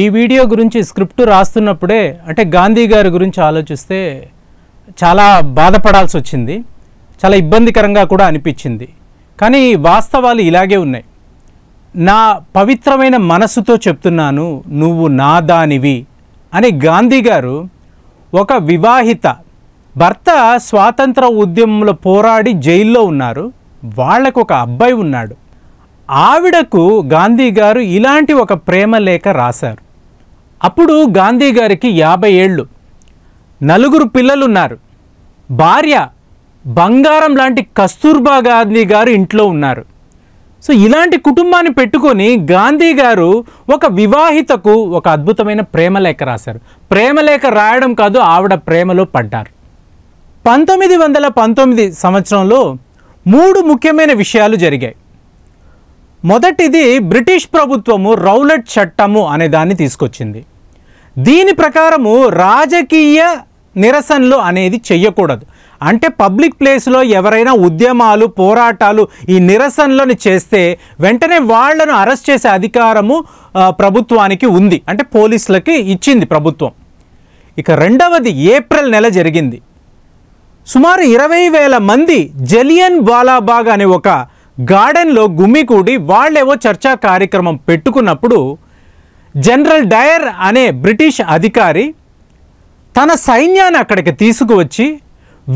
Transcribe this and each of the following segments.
ఈ వీడియో గురించి స్క్రిప్ట్ రాస్తున్నప్పుడే అంటే గాంధీ గారి గురించి ఆలోచిస్తే చాలా బాధపడాల్సి వచ్చింది చాలా ఇబ్బందికరంగా కూడా అనిపించింది కానీ వాస్తవాలు ఇలాగే ఉన్నాయి నా పవిత్రమైన మనసుతో చెప్తున్నాను నువ్వు నా దానివి అని గాంధీ గారు ఒక వివాహిత భర్త స్వాతంత్ర ఉద్యమంలో పోరాడి జైల్లో ఉన్నారు వాళ్ళకు ఒక అబ్బాయి ఉన్నాడు ఆవిడకు గాంధీ గారు ఇలాంటి ఒక ప్రేమ లేఖ రాశారు అప్పుడు గాంధీ గారికి యాభై ఏళ్ళు నలుగురు పిల్లలున్నారు భార్య బంగారం లాంటి కస్తూర్బా గాంధీ గారు ఇంట్లో ఉన్నారు సో ఇలాంటి కుటుంబాన్ని పెట్టుకొని గాంధీ గారు ఒక వివాహితకు ఒక అద్భుతమైన ప్రేమలేఖ రాశారు ప్రేమలేఖ రాయడం కాదు ఆవిడ ప్రేమలో పడ్డారు పంతొమ్మిది వందల పంతొమ్మిది సంవత్సరంలో మూడు ముఖ్యమైన విషయాలు జరిగాయి మొదటిది బ్రిటిష్ ప్రభుత్వము రౌలట్ చట్టము అనే దాన్ని తీసుకొచ్చింది దీని ప్రకారము రాజకీయ నిరసనలు అనేది చెయ్యకూడదు అంటే పబ్లిక్ ప్లేస్లో ఎవరైనా ఉద్యమాలు పోరాటాలు ఈ నిరసనలను చేస్తే వెంటనే వాళ్లను అరెస్ట్ చేసే అధికారము ప్రభుత్వానికి ఉంది అంటే పోలీసులకి ఇచ్చింది ప్రభుత్వం ఇక రెండవది ఏప్రిల్ నెల జరిగింది సుమారు ఇరవై వేల మంది జలియన్ బాలాబాగ్ అనే ఒక గార్డెన్లో గుమ్మికూడి వాళ్ళేవో చర్చా కార్యక్రమం పెట్టుకున్నప్పుడు జనరల్ డయర్ అనే బ్రిటిష్ అధికారి తన సైన్యాన్ని అక్కడికి తీసుకువచ్చి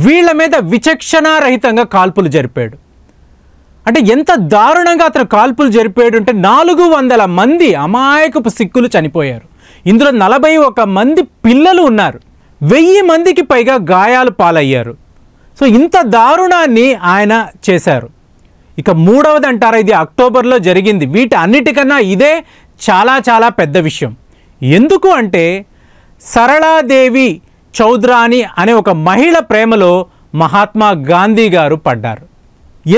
వీళ్ళ మీద విచక్షణారహితంగా కాల్పులు జరిపాడు అంటే ఎంత దారుణంగా అతను కాల్పులు జరిపాడు అంటే నాలుగు వందల మంది అమాయకపు సిక్కులు చనిపోయారు ఇందులో నలభై ఒక మంది పిల్లలు ఉన్నారు వెయ్యి మందికి పైగా గాయాలు పాలయ్యారు సో ఇంత దారుణాన్ని ఆయన చేశారు ఇక మూడవది అంటారా ఇది అక్టోబర్లో జరిగింది వీటి అన్నిటికన్నా ఇదే చాలా చాలా పెద్ద విషయం ఎందుకు అంటే సరళాదేవి చౌద్రాని అనే ఒక మహిళ ప్రేమలో మహాత్మా గాంధీ గారు పడ్డారు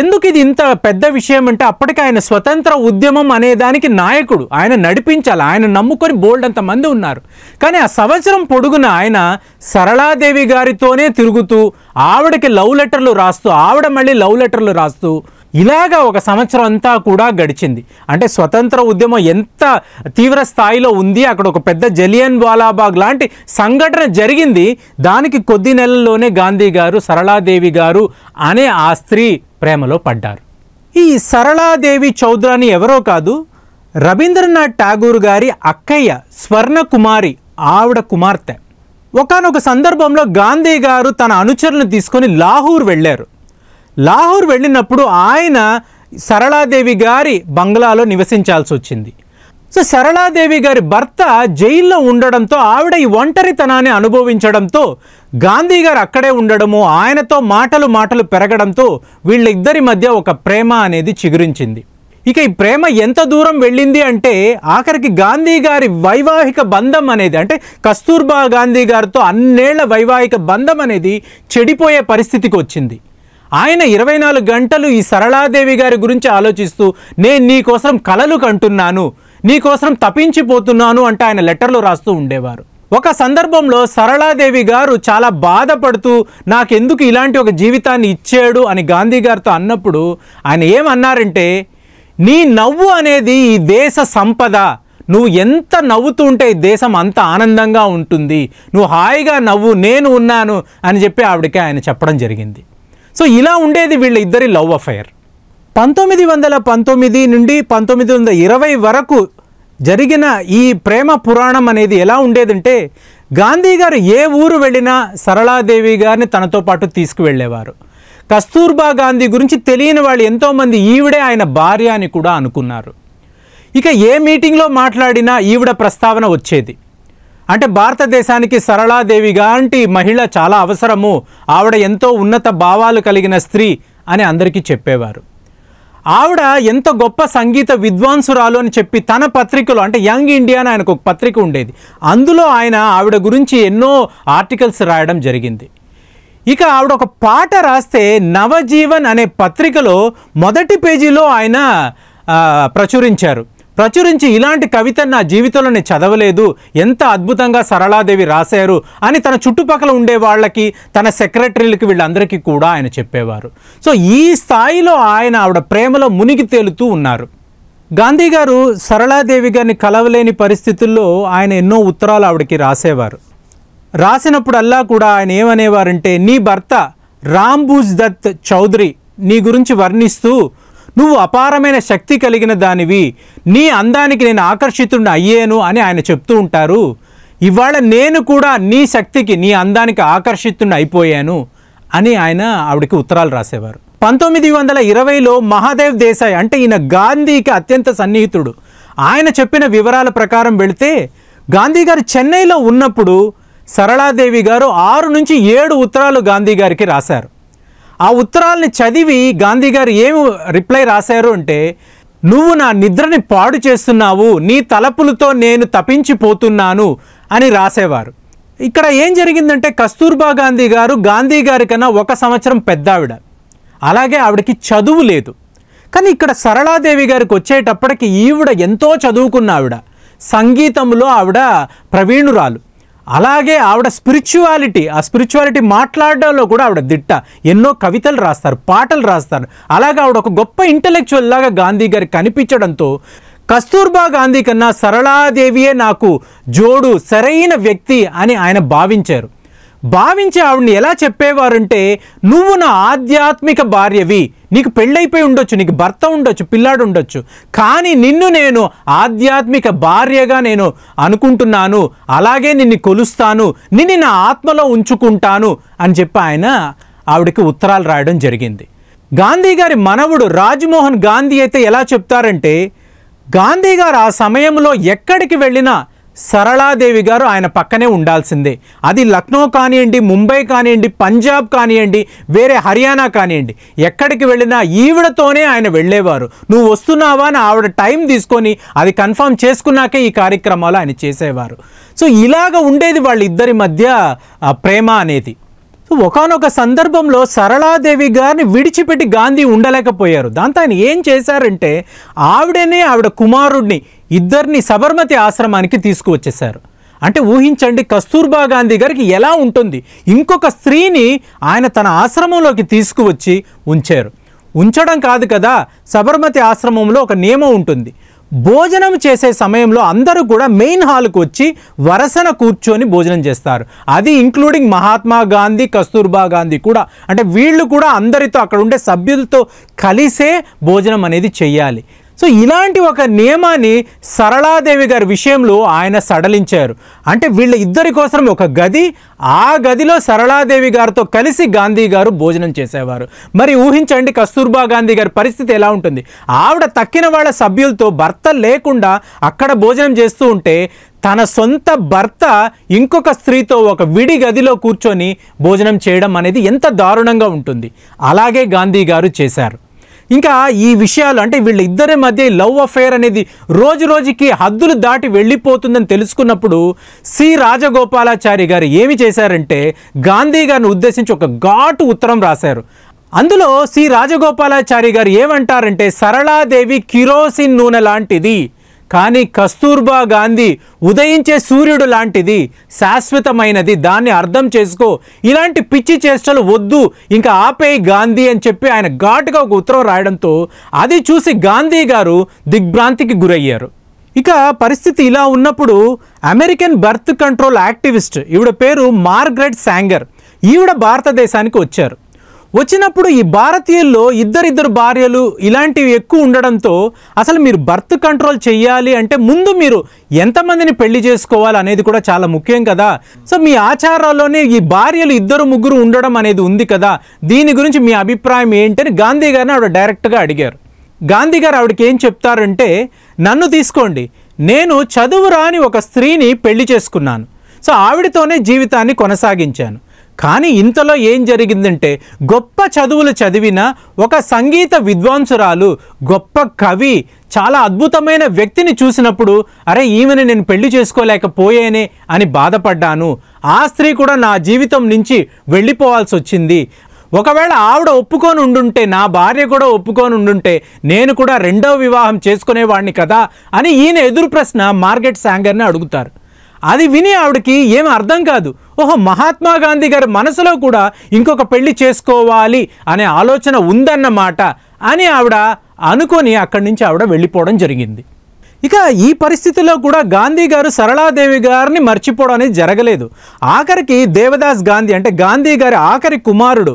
ఎందుకు ఇది ఇంత పెద్ద విషయం అంటే అప్పటికి ఆయన స్వతంత్ర ఉద్యమం అనేదానికి నాయకుడు ఆయన నడిపించాలి ఆయన నమ్ముకొని బోల్డ్ అంతమంది ఉన్నారు కానీ ఆ సంవత్సరం పొడుగున ఆయన సరళాదేవి గారితోనే తిరుగుతూ ఆవిడకి లవ్ లెటర్లు రాస్తూ ఆవిడ మళ్ళీ లవ్ లెటర్లు రాస్తూ ఇలాగా ఒక సంవత్సరం అంతా కూడా గడిచింది అంటే స్వతంత్ర ఉద్యమం ఎంత తీవ్ర స్థాయిలో ఉంది అక్కడ ఒక పెద్ద జలియన్ వాలాబాగ్ లాంటి సంఘటన జరిగింది దానికి కొద్ది నెలల్లోనే గాంధీ గారు సరళాదేవి గారు అనే ఆ స్త్రీ ప్రేమలో పడ్డారు ఈ సరళాదేవి చౌద్రాని ఎవరో కాదు రవీంద్రనాథ్ ఠాగూర్ గారి అక్కయ్య స్వర్ణకుమారి ఆవిడ కుమార్తె ఒకనొక సందర్భంలో గాంధీ గారు తన అనుచరులను తీసుకొని లాహూర్ వెళ్ళారు లాహోర్ వెళ్ళినప్పుడు ఆయన సరళాదేవి గారి బంగ్లాలో నివసించాల్సి వచ్చింది సో సరళాదేవి గారి భర్త జైల్లో ఉండడంతో ఆవిడ ఈ ఒంటరితనాన్ని అనుభవించడంతో గాంధీ గారు అక్కడే ఉండడము ఆయనతో మాటలు మాటలు పెరగడంతో వీళ్ళిద్దరి మధ్య ఒక ప్రేమ అనేది చిగురించింది ఇక ఈ ప్రేమ ఎంత దూరం వెళ్ళింది అంటే ఆఖరికి గాంధీ గారి వైవాహిక బంధం అనేది అంటే కస్తూర్బా గాంధీ గారితో అన్నేళ్ల వైవాహిక బంధం అనేది చెడిపోయే పరిస్థితికి వచ్చింది ఆయన ఇరవై నాలుగు గంటలు ఈ సరళాదేవి గారి గురించి ఆలోచిస్తూ నేను నీకోసం కలలు కంటున్నాను నీకోసం తప్పించిపోతున్నాను అంటే ఆయన లెటర్లు రాస్తూ ఉండేవారు ఒక సందర్భంలో సరళాదేవి గారు చాలా బాధపడుతూ నాకెందుకు ఇలాంటి ఒక జీవితాన్ని ఇచ్చాడు అని గాంధీ గారితో అన్నప్పుడు ఆయన ఏమన్నారంటే నీ నవ్వు అనేది ఈ దేశ సంపద నువ్వు ఎంత నవ్వుతూ ఉంటే దేశం అంత ఆనందంగా ఉంటుంది నువ్వు హాయిగా నవ్వు నేను ఉన్నాను అని చెప్పి ఆవిడకి ఆయన చెప్పడం జరిగింది సో ఇలా ఉండేది వీళ్ళ ఇద్దరి లవ్ అఫైర్ పంతొమ్మిది వందల పంతొమ్మిది నుండి పంతొమ్మిది వందల ఇరవై వరకు జరిగిన ఈ ప్రేమ పురాణం అనేది ఎలా ఉండేదంటే గాంధీ గారు ఏ ఊరు వెళ్ళినా సరళాదేవి గారిని తనతో పాటు తీసుకువెళ్ళేవారు కస్తూర్బా గాంధీ గురించి తెలియని వాళ్ళు ఎంతోమంది ఈవిడే ఆయన భార్య అని కూడా అనుకున్నారు ఇక ఏ మీటింగ్లో మాట్లాడినా ఈవిడ ప్రస్తావన వచ్చేది అంటే భారతదేశానికి సరళాదేవి లాంటి మహిళ చాలా అవసరము ఆవిడ ఎంతో ఉన్నత భావాలు కలిగిన స్త్రీ అని అందరికీ చెప్పేవారు ఆవిడ ఎంత గొప్ప సంగీత విద్వాంసురాలు అని చెప్పి తన పత్రికలో అంటే యంగ్ ఇండియా అని ఆయనకు ఒక పత్రిక ఉండేది అందులో ఆయన ఆవిడ గురించి ఎన్నో ఆర్టికల్స్ రాయడం జరిగింది ఇక ఆవిడ ఒక పాట రాస్తే నవజీవన్ అనే పత్రికలో మొదటి పేజీలో ఆయన ప్రచురించారు ప్రచురించి ఇలాంటి కవితను నా జీవితంలో నేను చదవలేదు ఎంత అద్భుతంగా సరళాదేవి రాశారు అని తన చుట్టుపక్కల ఉండే వాళ్ళకి తన సెక్రటరీలకి వీళ్ళందరికీ కూడా ఆయన చెప్పేవారు సో ఈ స్థాయిలో ఆయన ఆవిడ ప్రేమలో మునిగి తేలుతూ ఉన్నారు గాంధీ గారు సరళాదేవి గారిని కలవలేని పరిస్థితుల్లో ఆయన ఎన్నో ఉత్తరాలు ఆవిడకి రాసేవారు రాసినప్పుడల్లా కూడా ఆయన ఏమనేవారంటే నీ భర్త రాంబూజ్ దత్ చౌదరి నీ గురించి వర్ణిస్తూ నువ్వు అపారమైన శక్తి కలిగిన దానివి నీ అందానికి నేను ఆకర్షితుడిని అయ్యాను అని ఆయన చెప్తూ ఉంటారు ఇవాళ నేను కూడా నీ శక్తికి నీ అందానికి ఆకర్షితుడిని అయిపోయాను అని ఆయన ఆవిడకి ఉత్తరాలు రాసేవారు పంతొమ్మిది వందల ఇరవైలో మహాదేవ్ దేశాయ్ అంటే ఈయన గాంధీకి అత్యంత సన్నిహితుడు ఆయన చెప్పిన వివరాల ప్రకారం వెళితే గాంధీ గారు చెన్నైలో ఉన్నప్పుడు సరళాదేవి గారు ఆరు నుంచి ఏడు ఉత్తరాలు గాంధీ గారికి రాశారు ఆ ఉత్తరాలని చదివి గాంధీ గారు ఏమి రిప్లై రాశారు అంటే నువ్వు నా నిద్రని పాడు చేస్తున్నావు నీ తలపులతో నేను తప్పించిపోతున్నాను అని రాసేవారు ఇక్కడ ఏం జరిగిందంటే కస్తూర్బా గాంధీ గారు గాంధీ గారి కన్నా ఒక సంవత్సరం పెద్దావిడ అలాగే ఆవిడకి చదువు లేదు కానీ ఇక్కడ సరళాదేవి గారికి వచ్చేటప్పటికి ఈవిడ ఎంతో చదువుకున్న ఆవిడ సంగీతంలో ఆవిడ ప్రవీణురాలు అలాగే ఆవిడ స్పిరిచువాలిటీ ఆ స్పిరిచువాలిటీ మాట్లాడడంలో కూడా ఆవిడ దిట్ట ఎన్నో కవితలు రాస్తారు పాటలు రాస్తారు అలాగే ఆవిడ ఒక గొప్ప ఇంటలెక్చువల్ లాగా గాంధీ గారికి కనిపించడంతో కస్తూర్బా గాంధీ కన్నా సరళాదేవియే నాకు జోడు సరైన వ్యక్తి అని ఆయన భావించారు భావించి ఆవిడని ఎలా చెప్పేవారంటే నువ్వు నా ఆధ్యాత్మిక భార్యవి నీకు పెళ్ళైపోయి ఉండొచ్చు నీకు భర్త ఉండొచ్చు పిల్లాడు ఉండొచ్చు కానీ నిన్ను నేను ఆధ్యాత్మిక భార్యగా నేను అనుకుంటున్నాను అలాగే నిన్ను కొలుస్తాను నిన్ను నా ఆత్మలో ఉంచుకుంటాను అని చెప్పి ఆయన ఆవిడకి ఉత్తరాలు రాయడం జరిగింది గాంధీ గారి మనవుడు రాజ్మోహన్ గాంధీ అయితే ఎలా చెప్తారంటే గాంధీ గారు ఆ సమయంలో ఎక్కడికి వెళ్ళినా సరళాదేవి గారు ఆయన పక్కనే ఉండాల్సిందే అది లక్నో కానివ్వండి ముంబై కానివ్వండి పంజాబ్ కానివ్వండి వేరే హర్యానా కానివ్వండి ఎక్కడికి వెళ్ళినా ఈవిడతోనే ఆయన వెళ్ళేవారు నువ్వు వస్తున్నావా అని ఆవిడ టైం తీసుకొని అది కన్ఫర్మ్ చేసుకున్నాకే ఈ కార్యక్రమాలు ఆయన చేసేవారు సో ఇలాగ ఉండేది వాళ్ళిద్దరి మధ్య ప్రేమ అనేది ఒకనొక సందర్భంలో సరళాదేవి గారిని విడిచిపెట్టి గాంధీ ఉండలేకపోయారు దాంతో ఆయన ఏం చేశారంటే ఆవిడనే ఆవిడ కుమారుడిని ఇద్దరిని సబర్మతి ఆశ్రమానికి తీసుకువచ్చేశారు అంటే ఊహించండి కస్తూర్బా గాంధీ గారికి ఎలా ఉంటుంది ఇంకొక స్త్రీని ఆయన తన ఆశ్రమంలోకి తీసుకువచ్చి ఉంచారు ఉంచడం కాదు కదా సబర్మతి ఆశ్రమంలో ఒక నియమం ఉంటుంది భోజనం చేసే సమయంలో అందరూ కూడా మెయిన్ హాల్కు వచ్చి వరసన కూర్చొని భోజనం చేస్తారు అది ఇంక్లూడింగ్ మహాత్మా గాంధీ కస్తూర్బా గాంధీ కూడా అంటే వీళ్ళు కూడా అందరితో అక్కడ ఉండే సభ్యులతో కలిసే భోజనం అనేది చేయాలి సో ఇలాంటి ఒక నియమాన్ని సరళాదేవి గారి విషయంలో ఆయన సడలించారు అంటే వీళ్ళ ఇద్దరి కోసం ఒక గది ఆ గదిలో సరళాదేవి గారితో కలిసి గాంధీ గారు భోజనం చేసేవారు మరి ఊహించండి కస్తూర్బా గాంధీ గారి పరిస్థితి ఎలా ఉంటుంది ఆవిడ తక్కిన వాళ్ళ సభ్యులతో భర్త లేకుండా అక్కడ భోజనం చేస్తూ ఉంటే తన సొంత భర్త ఇంకొక స్త్రీతో ఒక విడి గదిలో కూర్చొని భోజనం చేయడం అనేది ఎంత దారుణంగా ఉంటుంది అలాగే గాంధీ గారు చేశారు ఇంకా ఈ విషయాలు అంటే వీళ్ళిద్దరి మధ్య లవ్ అఫేర్ అనేది రోజు రోజుకి హద్దులు దాటి వెళ్ళిపోతుందని తెలుసుకున్నప్పుడు సి రాజగోపాలాచారి గారు ఏమి చేశారంటే గాంధీ గారిని ఉద్దేశించి ఒక ఘాటు ఉత్తరం రాశారు అందులో సి రాజగోపాలాచారి గారు ఏమంటారంటే సరళాదేవి కిరోసిన్ నూనె లాంటిది కానీ కస్తూర్బా గాంధీ ఉదయించే సూర్యుడు లాంటిది శాశ్వతమైనది దాన్ని అర్థం చేసుకో ఇలాంటి పిచ్చి చేష్టలు వద్దు ఇంకా ఆపేయి గాంధీ అని చెప్పి ఆయన ఘాటుగా ఒక ఉత్తరం రాయడంతో అది చూసి గాంధీ గారు దిగ్భ్రాంతికి గురయ్యారు ఇక పరిస్థితి ఇలా ఉన్నప్పుడు అమెరికన్ బర్త్ కంట్రోల్ యాక్టివిస్ట్ ఈవిడ పేరు మార్గ్రెట్ శాంగర్ ఈవిడ భారతదేశానికి వచ్చారు వచ్చినప్పుడు ఈ భారతీయుల్లో ఇద్దరిద్దరు భార్యలు ఇలాంటివి ఎక్కువ ఉండడంతో అసలు మీరు బర్త్ కంట్రోల్ చేయాలి అంటే ముందు మీరు ఎంతమందిని పెళ్లి చేసుకోవాలి అనేది కూడా చాలా ముఖ్యం కదా సో మీ ఆచారాల్లోనే ఈ భార్యలు ఇద్దరు ముగ్గురు ఉండడం అనేది ఉంది కదా దీని గురించి మీ అభిప్రాయం ఏంటని గాంధీ గారిని ఆవిడ డైరెక్ట్గా అడిగారు గాంధీ గారు ఆవిడకి ఏం చెప్తారంటే నన్ను తీసుకోండి నేను చదువు రాని ఒక స్త్రీని పెళ్లి చేసుకున్నాను సో ఆవిడతోనే జీవితాన్ని కొనసాగించాను కానీ ఇంతలో ఏం జరిగిందంటే గొప్ప చదువులు చదివిన ఒక సంగీత విద్వాంసురాలు గొప్ప కవి చాలా అద్భుతమైన వ్యక్తిని చూసినప్పుడు అరే ఈమెను నేను పెళ్లి చేసుకోలేకపోయేనే అని బాధపడ్డాను ఆ స్త్రీ కూడా నా జీవితం నుంచి వెళ్ళిపోవాల్సి వచ్చింది ఒకవేళ ఆవిడ ఒప్పుకొని ఉండుంటే నా భార్య కూడా ఒప్పుకొని ఉండుంటే నేను కూడా రెండవ వివాహం చేసుకునేవాడిని కదా అని ఈయన ఎదురు ప్రశ్న మార్గెట్ శాంగర్ని అడుగుతారు అది విని ఆవిడకి ఏమి అర్థం కాదు ఓహో మహాత్మా గాంధీ గారి మనసులో కూడా ఇంకొక పెళ్లి చేసుకోవాలి అనే ఆలోచన ఉందన్నమాట అని ఆవిడ అనుకొని అక్కడి నుంచి ఆవిడ వెళ్ళిపోవడం జరిగింది ఇక ఈ పరిస్థితిలో కూడా గాంధీ గారు సరళాదేవి గారిని మర్చిపోవడం అనేది జరగలేదు ఆఖరికి దేవదాస్ గాంధీ అంటే గాంధీ గారి ఆఖరి కుమారుడు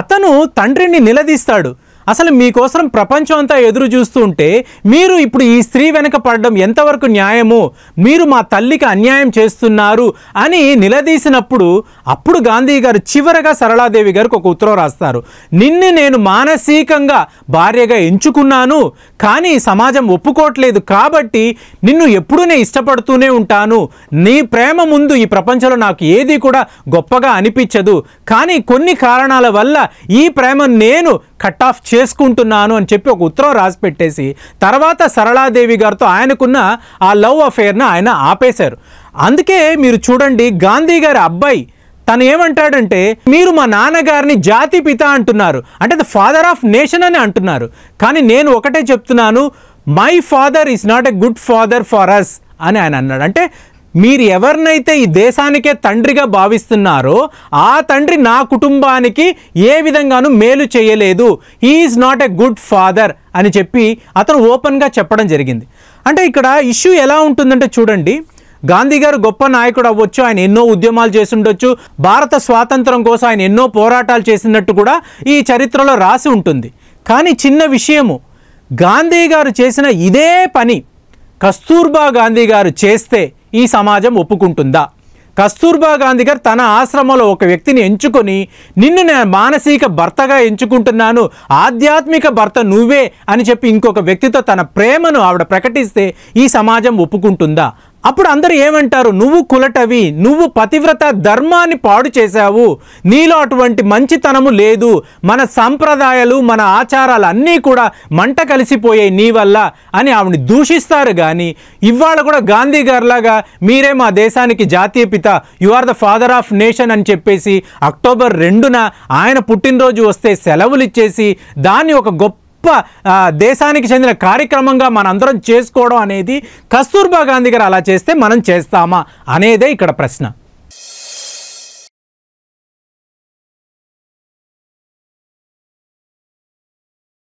అతను తండ్రిని నిలదీస్తాడు అసలు మీకోసం ప్రపంచం అంతా ఎదురు చూస్తుంటే మీరు ఇప్పుడు ఈ స్త్రీ వెనక పడడం ఎంతవరకు న్యాయము మీరు మా తల్లికి అన్యాయం చేస్తున్నారు అని నిలదీసినప్పుడు అప్పుడు గాంధీ గారు చివరగా సరళాదేవి గారికి ఒక ఉత్తరం రాస్తారు నిన్ను నేను మానసికంగా భార్యగా ఎంచుకున్నాను కానీ సమాజం ఒప్పుకోవట్లేదు కాబట్టి నిన్ను ఎప్పుడూ నేను ఇష్టపడుతూనే ఉంటాను నీ ప్రేమ ముందు ఈ ప్రపంచంలో నాకు ఏది కూడా గొప్పగా అనిపించదు కానీ కొన్ని కారణాల వల్ల ఈ ప్రేమ నేను కట్ ఆఫ్ చేసుకుంటున్నాను అని చెప్పి ఒక ఉత్తరం రాసి పెట్టేసి తర్వాత సరళాదేవి గారితో ఆయనకున్న ఆ లవ్ అఫేర్ను ఆయన ఆపేశారు అందుకే మీరు చూడండి గాంధీ గారి అబ్బాయి తను ఏమంటాడంటే మీరు మా నాన్నగారిని జాతి పిత అంటున్నారు అంటే ద ఫాదర్ ఆఫ్ నేషన్ అని అంటున్నారు కానీ నేను ఒకటే చెప్తున్నాను my father is not a good father for us అని ఆయన అన్నాడు అంటే మీరు ఎవరినైతే ఈ దేశానికే తండ్రిగా భావిస్తున్నారో ఆ తండ్రి నా కుటుంబానికి ఏ విధంగానూ మేలు చేయలేదు is not a good father అని చెప్పి అతను ఓపెన్గా చెప్పడం జరిగింది అంటే ఇక్కడ ఇష్యూ ఎలా ఉంటుందంటే చూడండి గాంధీ గారు గొప్ప నాయకుడు అవ్వచ్చు ఆయన ఎన్నో ఉద్యమాలు చేసిండొచ్చు భారత స్వాతంత్రం కోసం ఆయన ఎన్నో పోరాటాలు చేసినట్టు కూడా ఈ చరిత్రలో రాసి ఉంటుంది కానీ చిన్న విషయము గాంధీ గారు చేసిన ఇదే పని కస్తూర్బా గాంధీ గారు చేస్తే ఈ సమాజం ఒప్పుకుంటుందా కస్తూర్బా గాంధీ గారు తన ఆశ్రమంలో ఒక వ్యక్తిని ఎంచుకొని నిన్ను నేను మానసిక భర్తగా ఎంచుకుంటున్నాను ఆధ్యాత్మిక భర్త నువ్వే అని చెప్పి ఇంకొక వ్యక్తితో తన ప్రేమను ఆవిడ ప్రకటిస్తే ఈ సమాజం ఒప్పుకుంటుందా అప్పుడు అందరూ ఏమంటారు నువ్వు కులటవి నువ్వు పతివ్రత ధర్మాన్ని పాడు చేశావు నీలో అటువంటి మంచితనము లేదు మన సంప్రదాయాలు మన ఆచారాలు అన్నీ కూడా మంట కలిసిపోయాయి నీ వల్ల అని ఆవిడని దూషిస్తారు కానీ ఇవాళ కూడా గాంధీ గారిలాగా మీరే మా దేశానికి జాతీయ పిత you are the father of nation అని చెప్పేసి అక్టోబర్ రెండున ఆయన పుట్టినరోజు వస్తే సెలవులు ఇచ్చేసి దాన్ని ఒక గొప్ప గొప్ప దేశానికి చెందిన కార్యక్రమంగా మనందరం చేసుకోవడం అనేది కస్తూర్బా గాంధీ గారు అలా చేస్తే మనం చేస్తామా అనేదే ఇక్కడ ప్రశ్న